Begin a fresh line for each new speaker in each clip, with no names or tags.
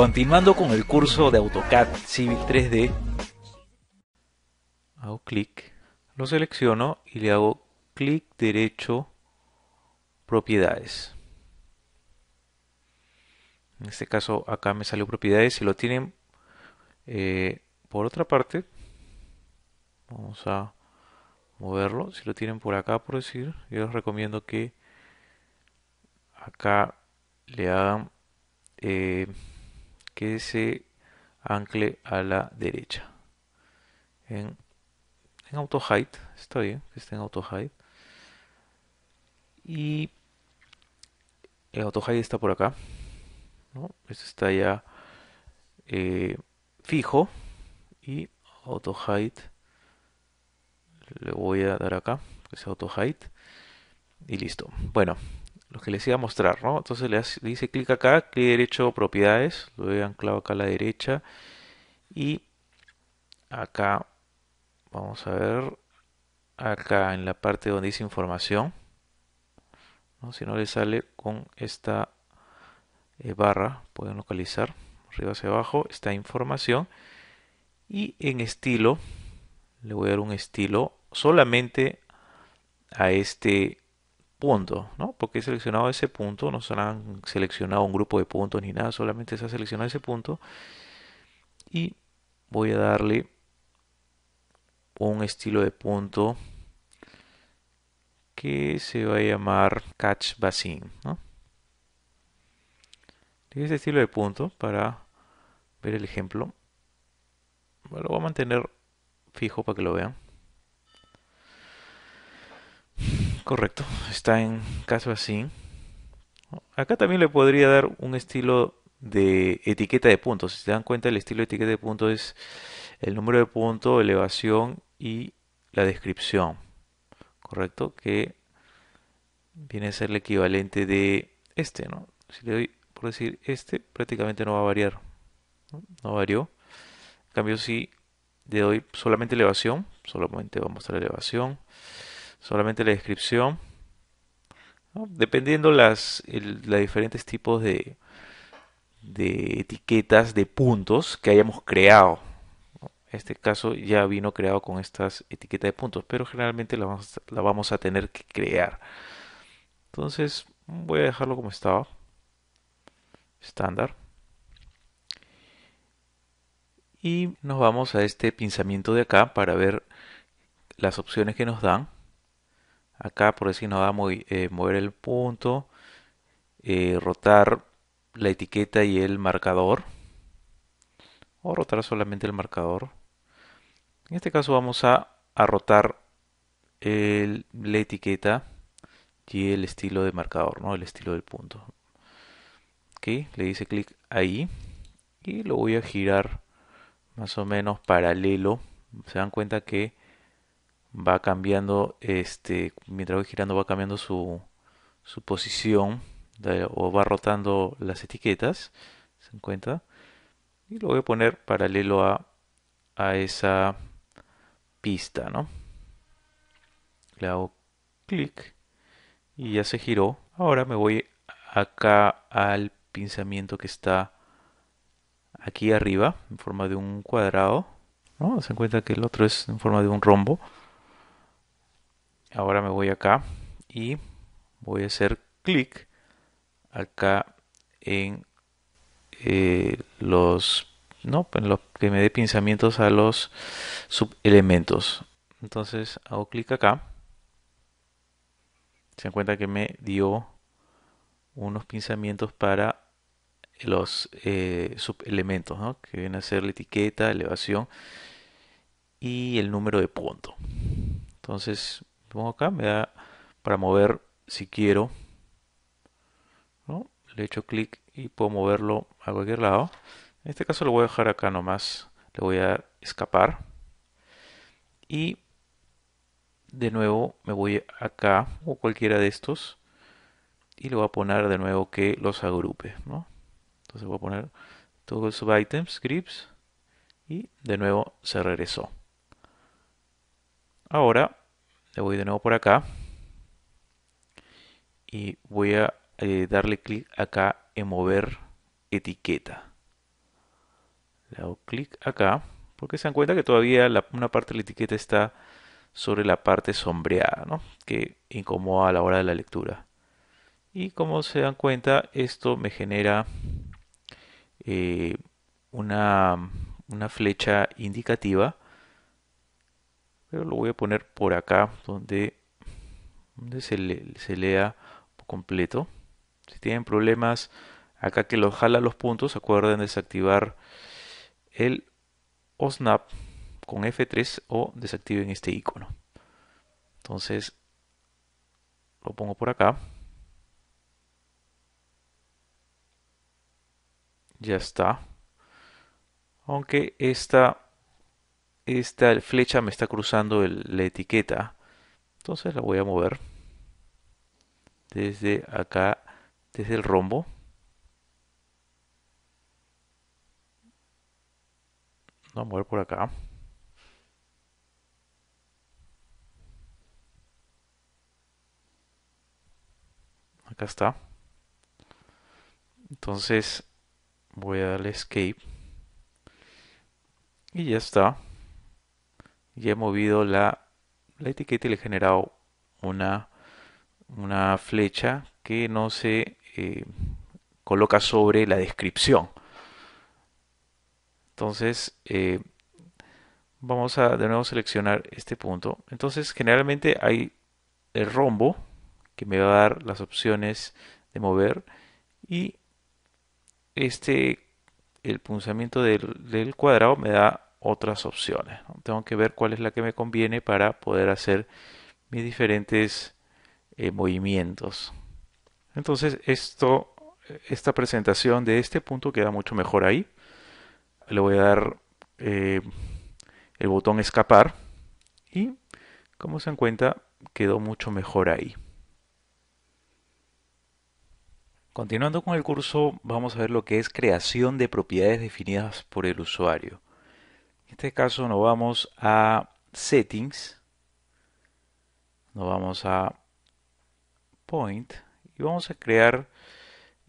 Continuando con el curso de AutoCAD Civil 3D, hago clic, lo selecciono y le hago clic derecho propiedades. En este caso acá me salió propiedades, si lo tienen eh, por otra parte, vamos a moverlo, si lo tienen por acá por decir, yo les recomiendo que acá le hagan eh, que se ancle a la derecha. En, auto height, está bien que esté en auto height. Y el auto height está por acá. Esto está ya eh, fijo. Y auto height le voy a dar acá, que auto height. Y listo. Bueno, lo que les iba a mostrar, ¿no? Entonces le, dice clic acá, clic derecho, propiedades, lo he anclado acá a la derecha y acá, vamos a ver, acá en la parte donde dice información, ¿no? si no le sale con esta eh, barra, pueden localizar, arriba hacia abajo, está información y en estilo, le voy a dar un estilo solamente a este punto, ¿no? Porque he seleccionado ese punto, no se han seleccionado un grupo de puntos ni nada, solamente se ha seleccionado ese punto. Y voy a darle un estilo de punto que se va a llamar catch basin, ¿no? Este estilo de punto para ver el ejemplo. Lo voy a mantener fijo para que lo vean. Correcto, está en caso así. Acá también le podría dar un estilo de etiqueta de puntos. Si se dan cuenta, el estilo de etiqueta de puntos es el número de punto, elevación y la descripción. Correcto, que viene a ser el equivalente de este, ¿no? Si le doy por decir este, prácticamente no va a variar. No, no varió. En cambio, si le doy solamente elevación, solamente va a mostrar elevación solamente la descripción. Dependiendo las los diferentes tipos de, de etiquetas de puntos que hayamos creado. En este caso ya vino creado con estas etiquetas de puntos, pero generalmente la vamos, la vamos a tener que crear. Entonces voy a dejarlo como estaba. Estándar. Y nos vamos a este pinzamiento de acá para ver las opciones que nos dan acá por decir nos va a eh, mover, el punto eh, rotar la etiqueta y el marcador o rotar solamente el marcador en este caso vamos a, rotar la etiqueta y el estilo de marcador no el estilo del punto le dice clic ahí y lo voy a girar más o menos paralelo se dan cuenta que va cambiando, este, mientras voy girando va cambiando su, posición o va rotando las etiquetas, se encuentra, y lo voy a poner paralelo a, esa pista, ¿no? Le hago clic y ya se giró. Ahora me voy acá al pinzamiento que está aquí arriba en forma de un cuadrado. ¿no? Se encuentra que el otro es en forma de un rombo. Ahora me voy acá y voy a hacer clic acá en eh, los no los que me dé pensamientos a los subelementos entonces hago clic acá se encuentra que me dio unos pensamientos para los eh, subelementos que vienen a ser la etiqueta elevación y el número de punto entonces pongo acá, me da para mover si quiero. ¿no? Le echo clic y puedo moverlo a cualquier lado. En este caso lo voy a dejar acá nomás. Le voy a dar escapar. Y de nuevo me voy acá o cualquiera de estos. Y le voy a poner de nuevo que los agrupe. ¿no? Entonces voy a poner todos los items, scripts. Y de nuevo se regresó. Ahora le voy de nuevo por acá y voy a eh, darle clic acá en mover etiqueta le hago clic acá porque se dan cuenta que todavía una parte de la etiqueta está sobre la parte sombreada que incomoda a la hora de la lectura y como se dan cuenta esto me genera eh, una, una flecha indicativa pero lo voy a poner por acá donde, se, le, se lea completo. Si tienen problemas acá que lo jala los puntos, acuerden desactivar el OSNAP con F3 o desactiven este icono. Entonces lo pongo por acá. Ya está. Aunque esta esta flecha me está cruzando la etiqueta. Entonces la voy a mover desde acá, desde el rombo. Vamos a mover por acá. Acá está. Entonces voy a darle escape. Y ya está y he movido la, etiqueta y le he generado una, una flecha que no se eh, coloca sobre la descripción. Entonces, eh, vamos a de nuevo seleccionar este punto. Entonces, generalmente hay el rombo que me va a dar las opciones de mover y este el punzamiento del cuadrado me da otras opciones. Tengo que ver cuál es la que me conviene para poder hacer mis diferentes eh, movimientos. Entonces, esto, esta presentación de este punto queda mucho mejor ahí. Le voy a dar eh, el botón escapar y, como se dan cuenta, quedó mucho mejor ahí. Continuando con el curso, vamos a ver lo que es creación de propiedades definidas por el usuario. En este caso nos vamos a settings, nos vamos a point y vamos a crear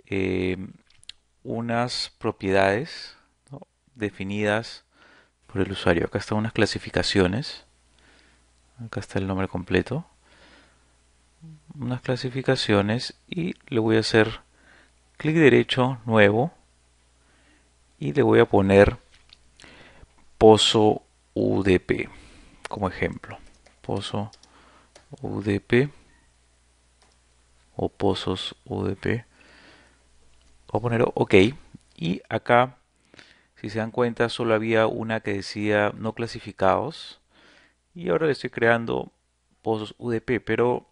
eh, unas propiedades definidas por el usuario. Acá están unas clasificaciones, acá está el nombre completo, unas clasificaciones y le voy a hacer clic derecho nuevo y le voy a poner Pozo UDP como ejemplo. Pozo UDP o pozos UDP. Voy a poner OK. Y acá, si se dan cuenta, solo había una que decía no clasificados. Y ahora le estoy creando pozos UDP, pero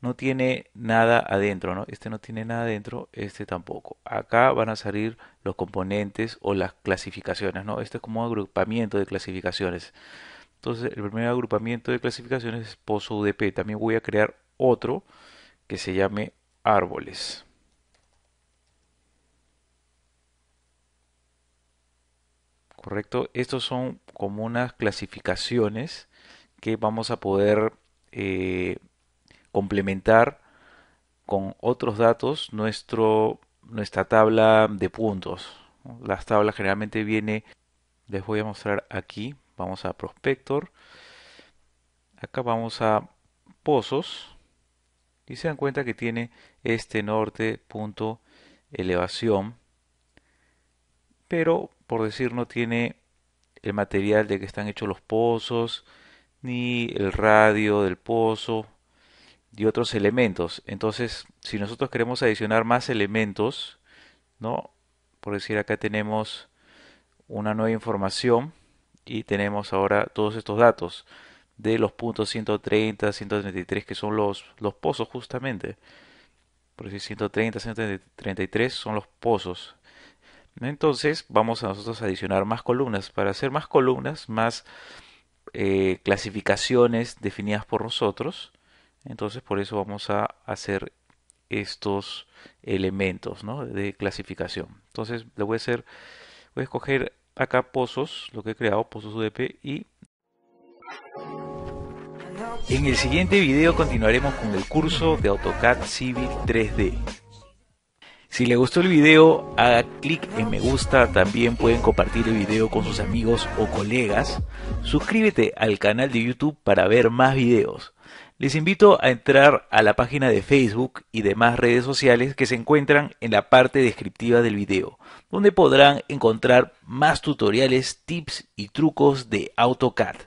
no tiene nada adentro, ¿no? Este no tiene nada adentro, este tampoco. Acá van a salir los componentes o las clasificaciones, ¿no? Este es como un agrupamiento de clasificaciones. Entonces, el primer agrupamiento de clasificaciones es Pozo UDP. También voy a crear otro que se llame árboles. Correcto, estos son como unas clasificaciones que vamos a poder eh, complementar con otros datos nuestro, nuestra tabla de puntos. Las tablas generalmente viene, les voy a mostrar aquí, vamos a Prospector, acá vamos a Pozos y se dan cuenta que tiene este norte punto elevación, pero por decir no tiene el material de que están hechos los pozos, ni el radio del pozo, de otros elementos. Entonces, si nosotros queremos adicionar más elementos, ¿no? Por decir, acá tenemos una nueva información y tenemos ahora todos estos datos de los puntos 130, 133, que son los, los pozos justamente. Por decir, 130, 133 son los pozos. Entonces, vamos a nosotros adicionar más columnas. Para hacer más columnas, más eh, clasificaciones definidas por nosotros, entonces por eso vamos a hacer estos elementos de clasificación. Entonces le voy a hacer, voy a escoger acá pozos, lo que he creado, pozos UDP y... En el siguiente video continuaremos con el curso de AutoCAD Civil 3D. Si le gustó el video, haga clic en me gusta, también pueden compartir el video con sus amigos o colegas. Suscríbete al canal de YouTube para ver más videos. Les invito a entrar a la página de Facebook y demás redes sociales que se encuentran en la parte descriptiva del video, donde podrán encontrar más tutoriales, tips y trucos de AutoCAD.